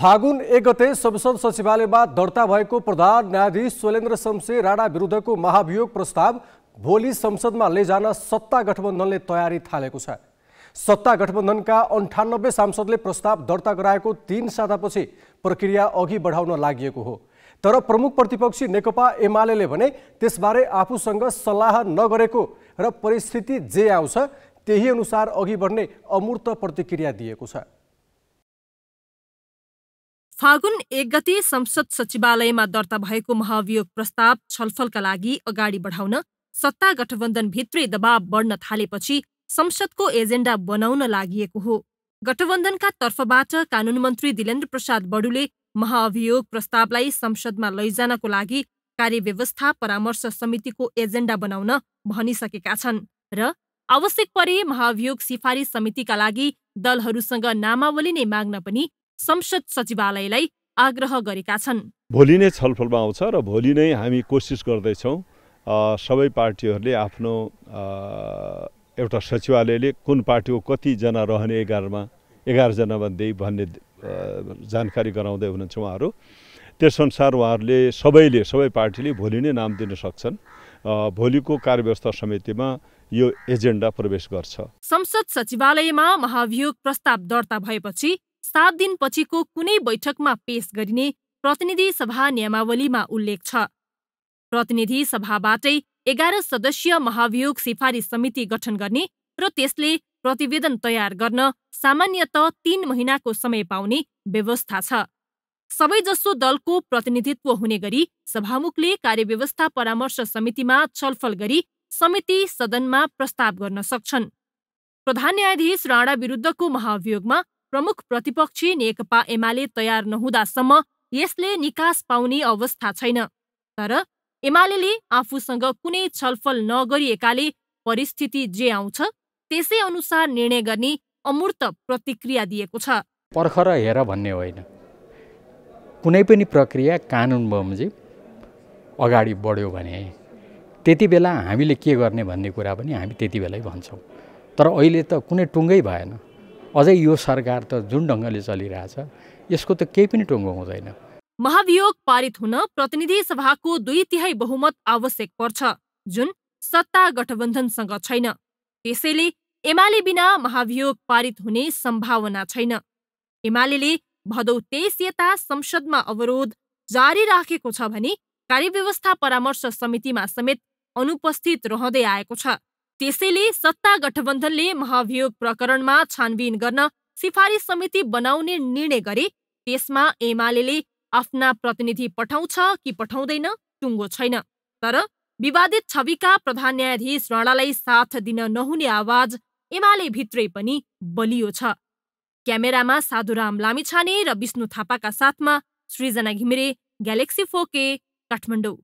फागुन एक गते संसद सचिवालय में दर्ता प्रधान न्यायाधीश शैलेन्द्र शमशे राणा विरुद्ध को महाभियोग प्रस्ताव भोलि संसद संसदमा लैजान सत्ता गठबन्धनले तयारी थालेको छ सत्ता अंठानब्बे सांसद सांसदले प्रस्ताव दर्ता कराई तीन सातापछि प्रक्रिया अघि बढ़ा लागि हो तर प्रमुख प्रतिपक्षी नेकपा एमाले भने त्यसबारे आफूसँग सल्लाह परिस्थिति जे आउँछ त्यही अनुसार अघि बढ़ने अमूर्त प्रतिक्रिया दिएको फागुन एक गते संसद सचिवालयमा दर्ता भएको महाभियोग प्रस्ताव छलफलका लागि अगाडि बढाउन सत्ता गठबन्धनभित्रै दबाव बढ्न थालेपछि संसदको एजेन्डा बनाउन लागि हो गठबन्धनका तर्फबाट कानुन मन्त्री दिलेन्द्र प्रसाद बडुले महाअभियोग प्रस्तावलाई संसदमा लैजानको लागि कार्यव्यवस्था परामर्श समितिको एजेन्डा बनाउन भनिसकेका छन् र आवश्यक परे महाभियोग सिफारिस समितिका लागि दलहरूसँग नामावली नै माग्न पनि संसद सचिवालयलाई आग्रह गरेका छन् भोलि नै छलफलमा आउँछ र भोलि नै हामी कोसिस गर्दैछौँ सबै पार्टीहरूले आफ्नो एउटा सचिवालयले कुन पार्टीको कतिजना रहने एघारमा एघारजना भन्दै भन्ने जानकारी गराउँदै हुनुहुन्छ उहाँहरू त्यसअनुसार उहाँहरूले सबैले सबै पार्टीले भोलि नै नाम दिन सक्छन् भोलिको कार्यव्यवस्था समितिमा यो एजेन्डा प्रवेश गर्छ संसद सचिवालयमा महाभियोग प्रस्ताव दर्ता भएपछि सात दिनपछिको कुनै बैठकमा पेश गरिने प्रतिनिधि सभा नियमावलीमा उल्लेख छ प्रतिनिधि सभाबाटै एघार सदस्यीय महाभियोग सिफारिस समिति गठन गर्ने र त्यसले प्रतिवेदन तयार गर्न सामान्यत तीन महिनाको समय पाउने व्यवस्था छ सबैजसो दलको प्रतिनिधित्व हुने गरी सभामुखले कार्यव्यवस्था परामर्श समितिमा छलफल गरी समिति सदनमा प्रस्ताव गर्न सक्छन् प्रधान न्यायाधीश राणा विरुद्धको महाभियोगमा प्रमुख प्रतिपक्षी नेकपा एमाले तयार नहुँदासम्म यसले निकास पाउने अवस्था छैन तर एमाले आफूसँग कुनै छलफल नगरिएकाले परिस्थिति जे आउँछ त्यसै अनुसार निर्णय गर्ने अमूर्त प्रतिक्रिया दिएको छ पर्खर हेर भन्ने होइन कुनै पनि प्रक्रिया कानुन बमोजिम अगाडि बढ्यो भने त्यति बेला हामीले के गर्ने भन्ने कुरा पनि हामी त्यति बेलै भन्छौँ तर अहिले त कुनै टुङ्गै भएन अझै यो सरकार त जुन ढङ्गले चलिरहेछ यसको त केही पनि टुङ्गो हुँदैन महाभियोग पारित हुन प्रतिनिधि सभाको दुई तिहाई बहुमत आवश्यक पर्छ जुन सत्ता गठबन्धनसँग छैन त्यसैले एमाले बिना महाभियोग पारित हुने सम्भावना छैन एमाले भदौ तेइस यता संसदमा अवरोध जारी राखेको छ भने कार्यव्यवस्था परामर्श समितिमा समेत अनुपस्थित रहँदै आएको छ त्यसैले सत्ता गठबन्धनले महाभियोग प्रकरणमा छानबिन गर्न सिफारिस समिति बनाउने निर्णय गरे त्यसमा एमाले आफ्ना प्रतिनिधि पठाउँछ कि पठाउँदैन टुङ्गो छैन तर विवादित छविका प्रधान न्यायाधीश राणालाई साथ दिन नहुने आवाज एमाले भित्रै पनि बलियो छ क्यामेरामा साधुराम लामिछाने र विष्णु थापाका साथमा सृजना घिमिरे ग्यालेक्सी फोके काठमाडौँ